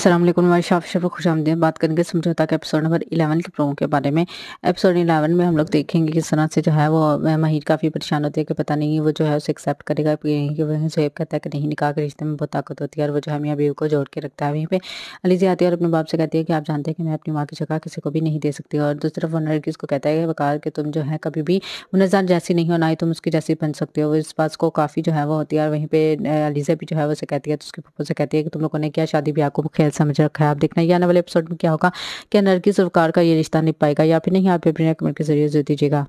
असलम हमारे शाह शब खुश आमदी बात करेंगे समझौता के एपिसोड नंबर 11 के प्रोमो के बारे में एपिसोड 11 में हम लोग देखेंगे किस तरह से जो है वो महिर काफ़ी परेशान होती है कि पता नहीं वो जो है उसे एक्सेप्ट करेगा कि वहीं सोहेब कहता है कि नहीं निकाह के रिश्ते में बहुत ताकत होती है और वो जो है मियाँ बीवी को जोड़ के रखता है वहीं पर अलीजी आती है और अपने बाप से कहती है कि आप जानते हैं कि मैं अपनी माँ की जगह किसी को भी नहीं दे सकती और दूसरी तरफ वनर उसको कहता है वकार कि तुम जो है कभी भी नजर जैसी नहीं हो ना ही तुम उसकी जैसी बन सकते हो इस बात को काफ़ी जो है वो होती है और वहीं पर अलीजा भी जो है उसे कहती है तो उसके पप्पो से कहती है कि तुम लोगों ने क्या शादी ब्याह को डिटेल समझ रखा है आप देखना ये आने वाले एपिसोड में क्या होगा क्या नरगिस और कार का ये रिश्ता निप पाएगा या फिर नहीं आप अपने कमेंट के जरिए जो दीजिएगा